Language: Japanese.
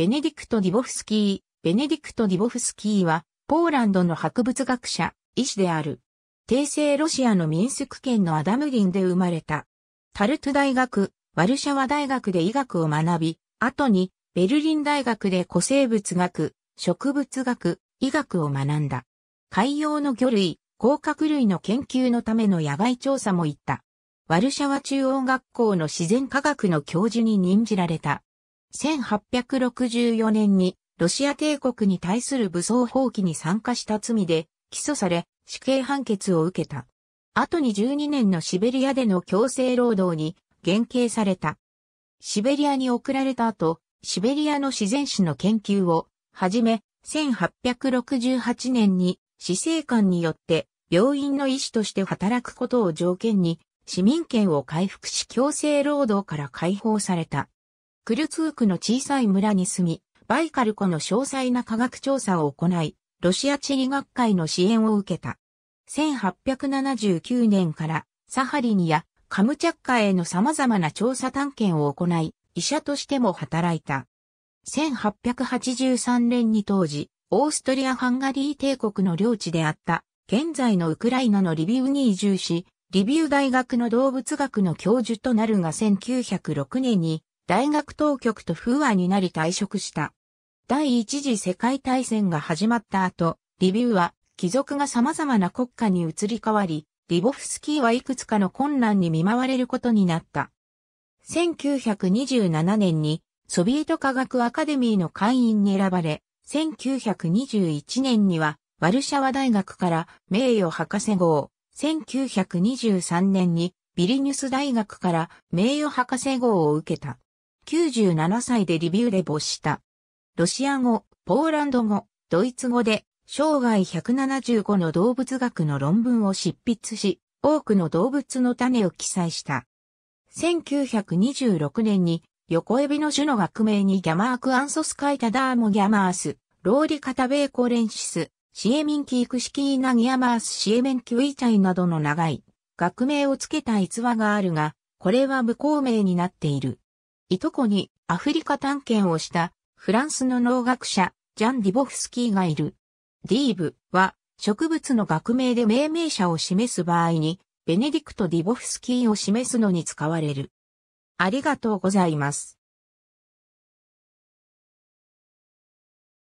ベネディクト・ディボフスキー。ベネディクト・ディボフスキーは、ポーランドの博物学者、医師である。帝政ロシアのミンスク県のアダムリンで生まれた。タルト大学、ワルシャワ大学で医学を学び、後にベルリン大学で古生物学、植物学、医学を学んだ。海洋の魚類、甲殻類の研究のための野外調査も行った。ワルシャワ中央学校の自然科学の教授に任じられた。1864年にロシア帝国に対する武装放棄に参加した罪で起訴され死刑判決を受けた。後に12年のシベリアでの強制労働に減刑された。シベリアに送られた後、シベリアの自然史の研究をはじめ、1868年に死生官によって病院の医師として働くことを条件に市民権を回復し強制労働から解放された。クルツークの小さい村に住み、バイカル湖の詳細な科学調査を行い、ロシア地理学会の支援を受けた。1879年からサハリニやカムチャッカへの様々な調査探検を行い、医者としても働いた。1883年に当時、オーストリア・ハンガリー帝国の領地であった、現在のウクライナのリビウに移住し、リビウ大学の動物学の教授となるが1906年に大学当局と不和になり退職した。第一次世界大戦が始まった後、リビューは貴族が様々な国家に移り変わり、リボフスキーはいくつかの困難に見舞われることになった。1927年にソビエト科学アカデミーの会員に選ばれ、1921年にはワルシャワ大学から名誉博士号、1923年にビリニュス大学から名誉博士号を受けた。97歳でリビューレ没した。ロシア語、ポーランド語、ドイツ語で、生涯175の動物学の論文を執筆し、多くの動物の種を記載した。1926年に、横エビの種の学名にギャマークアンソスカイタダーモギャマース、ローリカタベーコレンシス、シエミンキークシキーナギャマースシエメンキウイチャイなどの長い、学名を付けた逸話があるが、これは無効名になっている。いとこにアフリカ探検をしたフランスの農学者ジャン・ディボフスキーがいる。ディーブは植物の学名で命名者を示す場合にベネディクト・ディボフスキーを示すのに使われる。ありがとうございます。